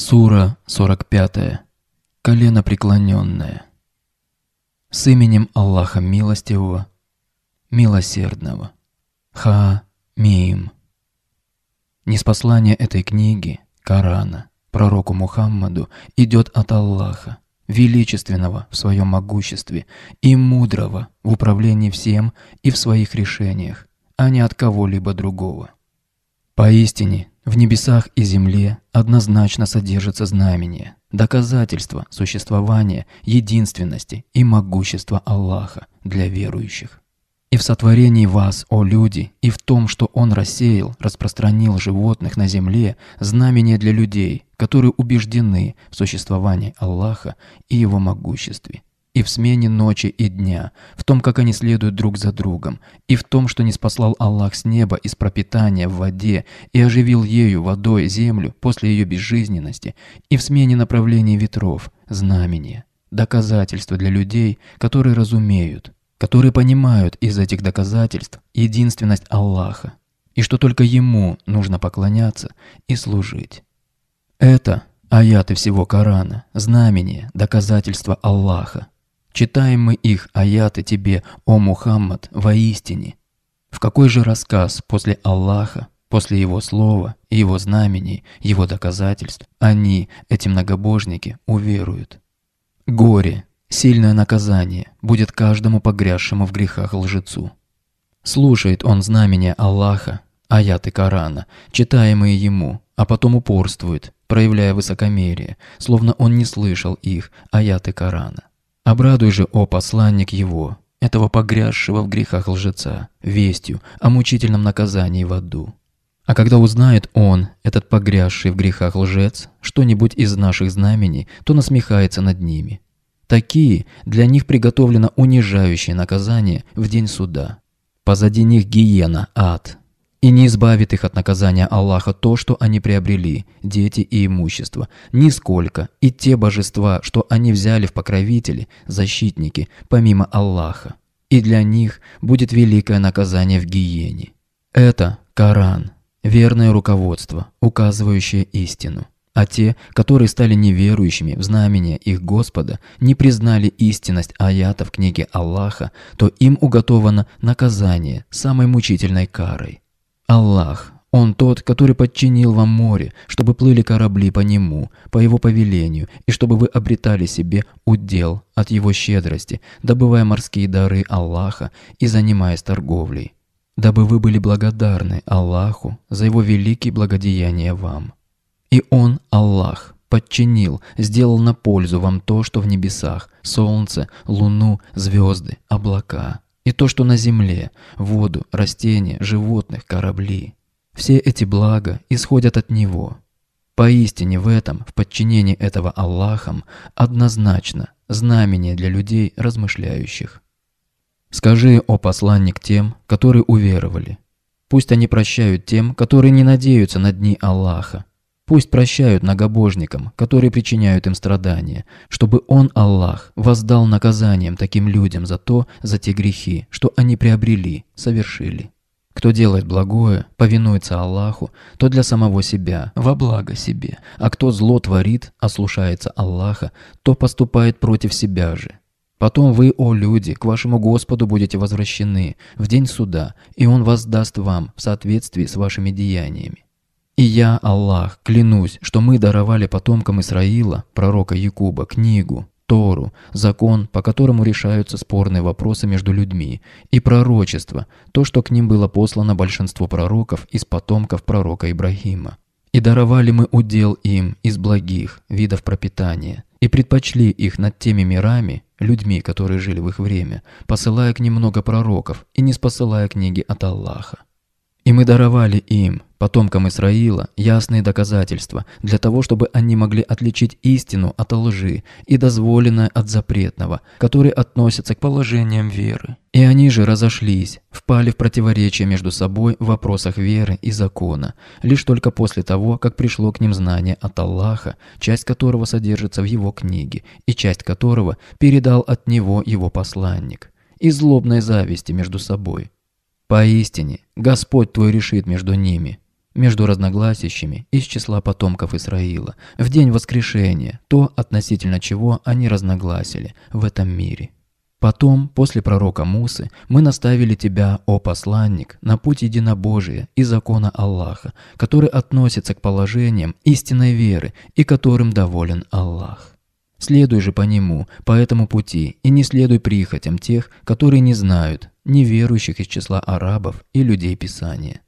Сура 45. Колено преклоненное. С именем Аллаха Милостивого, Милосердного. Ха-Мим. Неспослание этой книги, Корана, пророку Мухаммаду идет от Аллаха, величественного в своем могуществе и мудрого в управлении всем и в своих решениях, а не от кого-либо другого. Поистине, в небесах и земле однозначно содержится знамение, доказательство существования, единственности и могущества Аллаха для верующих. И в сотворении вас, о люди, и в том, что Он рассеял, распространил животных на земле, знамение для людей, которые убеждены в существовании Аллаха и Его могуществе, и в смене ночи и дня, в том, как они следуют друг за другом, и в том, что не спаслал Аллах с неба из пропитания в воде и оживил ею водой землю после ее безжизненности, и в смене направлений ветров, знамения, доказательства для людей, которые разумеют, которые понимают из этих доказательств единственность Аллаха, и что только Ему нужно поклоняться и служить. Это – Аяты всего Корана, знамения, доказательства Аллаха, Читаем мы их аяты тебе, о Мухаммад, воистине. В какой же рассказ после Аллаха, после Его слова, Его знамений, Его доказательств они, эти многобожники, уверуют? Горе, сильное наказание будет каждому погрязшему в грехах лжецу. Слушает он знамения Аллаха, аяты Корана, читаемые ему, а потом упорствует, проявляя высокомерие, словно он не слышал их, аяты Корана. Обрадуй же, о посланник его, этого погрязшего в грехах лжеца, вестью о мучительном наказании в аду. А когда узнает он, этот погрязший в грехах лжец, что-нибудь из наших знамений, то насмехается над ними. Такие, для них приготовлено унижающее наказание в день суда. Позади них гиена, ад, и не избавит их от наказания Аллаха то, что они приобрели, дети и имущество, нисколько, и те божества, что они взяли в покровители, защитники, помимо Аллаха. И для них будет великое наказание в гиене. Это Коран, верное руководство, указывающее истину. А те, которые стали неверующими в знамение их Господа, не признали истинность аятов книги Аллаха, то им уготовано наказание самой мучительной карой – Аллах, Он тот, который подчинил вам море, чтобы плыли корабли по нему, по его повелению, и чтобы вы обретали себе удел от его щедрости, добывая морские дары Аллаха и занимаясь торговлей, дабы вы были благодарны Аллаху за его великие благодеяния вам. И Он, Аллах, подчинил, сделал на пользу вам то, что в небесах, солнце, луну, звезды, облака – и то, что на земле, воду, растения, животных, корабли. Все эти блага исходят от него. Поистине в этом, в подчинении этого Аллахом, однозначно знамение для людей, размышляющих. Скажи, о посланник, тем, которые уверовали. Пусть они прощают тем, которые не надеются на дни Аллаха, Пусть прощают многобожникам, которые причиняют им страдания, чтобы Он, Аллах, воздал наказанием таким людям за то, за те грехи, что они приобрели, совершили. Кто делает благое, повинуется Аллаху, то для самого себя, во благо себе, а кто зло творит, ослушается Аллаха, то поступает против себя же. Потом вы, о люди, к вашему Господу будете возвращены в день суда, и Он воздаст вам в соответствии с вашими деяниями. И я, Аллах, клянусь, что мы даровали потомкам Исраила, пророка Якуба, книгу, Тору, закон, по которому решаются спорные вопросы между людьми, и пророчество, то, что к ним было послано большинство пророков из потомков пророка Ибрахима. И даровали мы удел им из благих видов пропитания, и предпочли их над теми мирами, людьми, которые жили в их время, посылая к ним много пророков и не спосылая книги от Аллаха. И мы даровали им потомкам Исраила, ясные доказательства для того, чтобы они могли отличить истину от лжи и дозволенное от запретного, которые относятся к положениям веры. И они же разошлись, впали в противоречие между собой в вопросах веры и закона, лишь только после того, как пришло к ним знание от Аллаха, часть которого содержится в его книге, и часть которого передал от него его посланник, и злобной зависти между собой. Поистине, Господь твой решит между ними, между разногласиями из числа потомков Исраила в день воскрешения, то, относительно чего они разногласили в этом мире. Потом, после пророка Мусы, мы наставили тебя, о посланник, на путь единобожия и закона Аллаха, который относится к положениям истинной веры и которым доволен Аллах. Следуй же по нему, по этому пути, и не следуй прихотям тех, которые не знают, неверующих из числа арабов и людей Писания.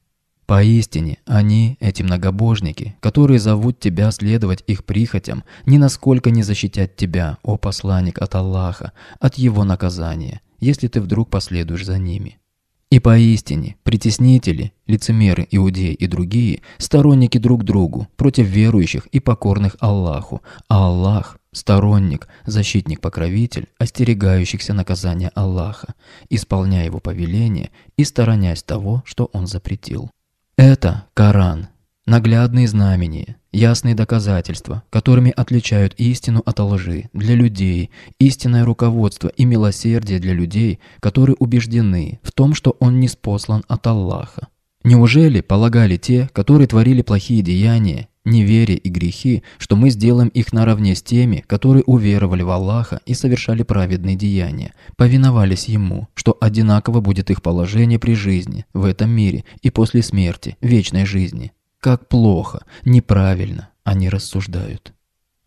Поистине, они, эти многобожники, которые зовут тебя следовать их прихотям, ни насколько не защитят тебя, о посланник от Аллаха, от его наказания, если ты вдруг последуешь за ними. И поистине, притеснители, лицемеры, иудеи и другие, сторонники друг другу, против верующих и покорных Аллаху, а Аллах – сторонник, защитник-покровитель, остерегающихся наказания Аллаха, исполняя его повеление и сторонясь того, что он запретил. Это Коран, наглядные знамения, ясные доказательства, которыми отличают истину от лжи для людей, истинное руководство и милосердие для людей, которые убеждены в том, что он не спослан от Аллаха. Неужели полагали те, которые творили плохие деяния, неверие и грехи, что мы сделаем их наравне с теми, которые уверовали в Аллаха и совершали праведные деяния, повиновались Ему, что одинаково будет их положение при жизни, в этом мире и после смерти, вечной жизни. Как плохо, неправильно они рассуждают.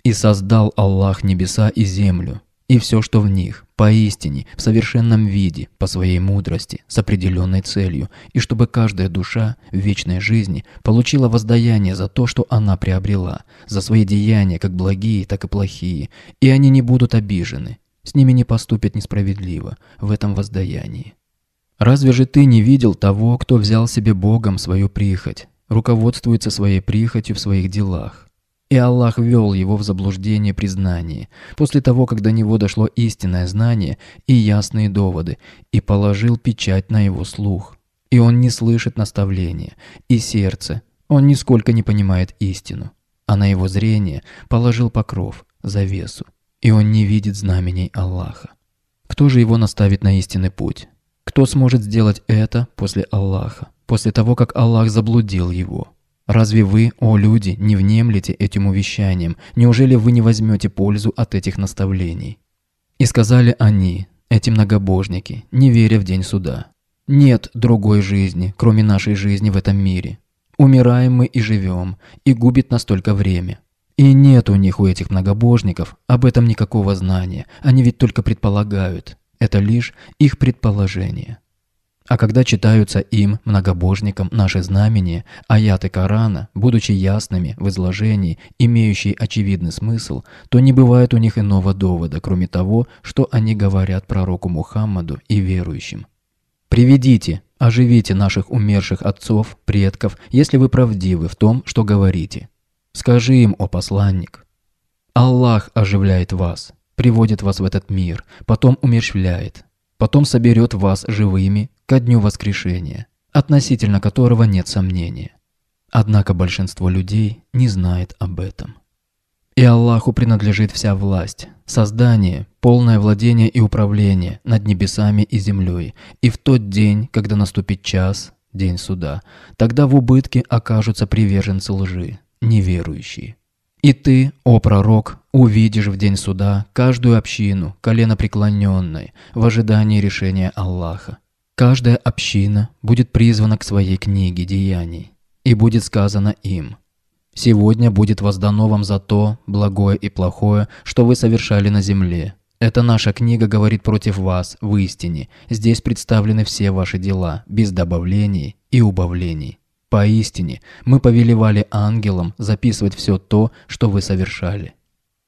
«И создал Аллах небеса и землю, и все, что в них, поистине, в совершенном виде, по своей мудрости, с определенной целью, и чтобы каждая душа в вечной жизни получила воздаяние за то, что она приобрела, за свои деяния, как благие, так и плохие, и они не будут обижены, с ними не поступят несправедливо в этом воздаянии. Разве же ты не видел того, кто взял себе Богом свою прихоть, руководствуется своей прихотью в своих делах? И Аллах ввел его в заблуждение при после того, как до него дошло истинное знание и ясные доводы, и положил печать на его слух. И он не слышит наставления, и сердце, он нисколько не понимает истину. А на его зрение положил покров, завесу, и он не видит знамений Аллаха. Кто же его наставит на истинный путь? Кто сможет сделать это после Аллаха, после того, как Аллах заблудил его? Разве вы, о люди, не внемлете этим увещанием? Неужели вы не возьмете пользу от этих наставлений? И сказали они, эти многобожники, не веря в день суда. Нет другой жизни, кроме нашей жизни в этом мире. Умираем мы и живем, и губит нас только время. И нет у них, у этих многобожников, об этом никакого знания, они ведь только предполагают. Это лишь их предположение. А когда читаются им, многобожникам, наши знамения, аяты Корана, будучи ясными в изложении, имеющие очевидный смысл, то не бывает у них иного довода, кроме того, что они говорят пророку Мухаммаду и верующим. «Приведите, оживите наших умерших отцов, предков, если вы правдивы в том, что говорите. Скажи им, о посланник, Аллах оживляет вас, приводит вас в этот мир, потом умерщвляет». Потом соберет вас живыми ко дню воскрешения, относительно которого нет сомнения. Однако большинство людей не знает об этом. И Аллаху принадлежит вся власть, создание, полное владение и управление над небесами и землей. И в тот день, когда наступит час, день суда, тогда в убытке окажутся приверженцы лжи, неверующие. И ты, о пророк, увидишь в день суда каждую общину, колено преклоненной, в ожидании решения Аллаха. Каждая община будет призвана к своей книге деяний, и будет сказано им, «Сегодня будет воздано вам за то, благое и плохое, что вы совершали на земле. Эта наша книга говорит против вас, в истине. Здесь представлены все ваши дела, без добавлений и убавлений. Поистине, мы повелевали ангелам записывать все то, что вы совершали».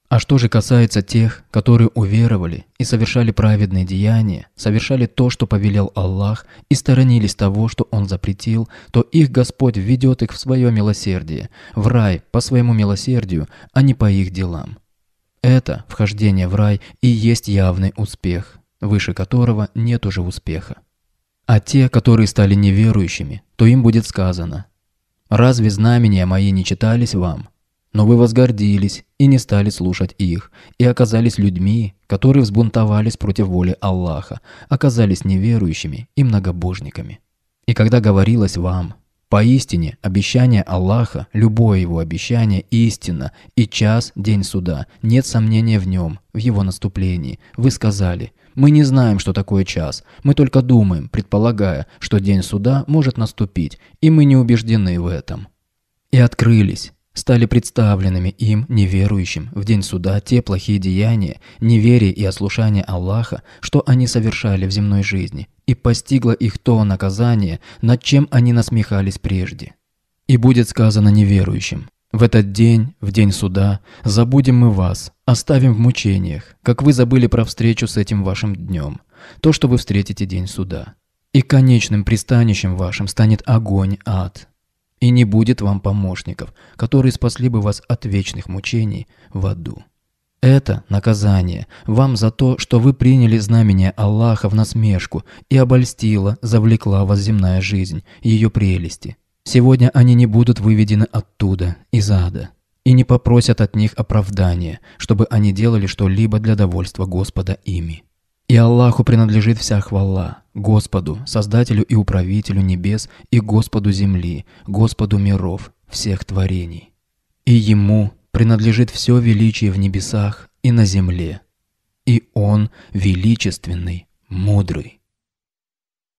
А что же касается тех, которые уверовали и совершали праведные деяния, совершали то, что повелел Аллах, и сторонились того, что Он запретил, то их Господь введет их в свое милосердие, в рай по своему милосердию, а не по их делам. Это вхождение в рай и есть явный успех, выше которого нет уже успеха. А те, которые стали неверующими, то им будет сказано, «Разве знамения мои не читались вам?» Но вы возгордились и не стали слушать их, и оказались людьми, которые взбунтовались против воли Аллаха, оказались неверующими и многобожниками. И когда говорилось вам, Поистине, обещание Аллаха, любое его обещание истина, и час, день суда, нет сомнения в нем, в его наступлении. Вы сказали, мы не знаем, что такое час, мы только думаем, предполагая, что день суда может наступить, и мы не убеждены в этом. И открылись, стали представленными им, неверующим, в день суда те плохие деяния, неверие и ослушание Аллаха, что они совершали в земной жизни, и постигло их то наказание, над чем они насмехались прежде. И будет сказано неверующим, в этот день, в день суда, забудем мы вас, оставим в мучениях, как вы забыли про встречу с этим вашим днем, то, что вы встретите день суда. И конечным пристанищем вашим станет огонь ад и не будет вам помощников, которые спасли бы вас от вечных мучений в аду. Это наказание вам за то, что вы приняли знамение Аллаха в насмешку и обольстила, завлекла вас земная жизнь, ее прелести. Сегодня они не будут выведены оттуда, из ада, и не попросят от них оправдания, чтобы они делали что-либо для довольства Господа ими. И Аллаху принадлежит вся хвала, Господу, Создателю и Управителю небес и Господу земли, Господу миров, всех творений. И Ему принадлежит все величие в небесах и на земле. И Он величественный, мудрый.